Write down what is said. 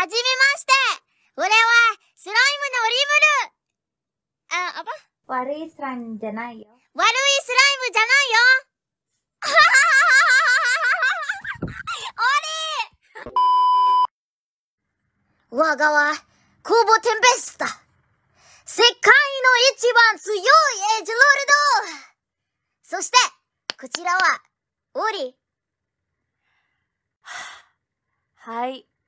はじめまして俺は、スライムのリブルあ、あば悪いスライムじゃないよ。悪いスライムじゃないよ 我がは、コーボテンペスタ世界の一番強いエージロルドそして、こちらは、オリ。はい。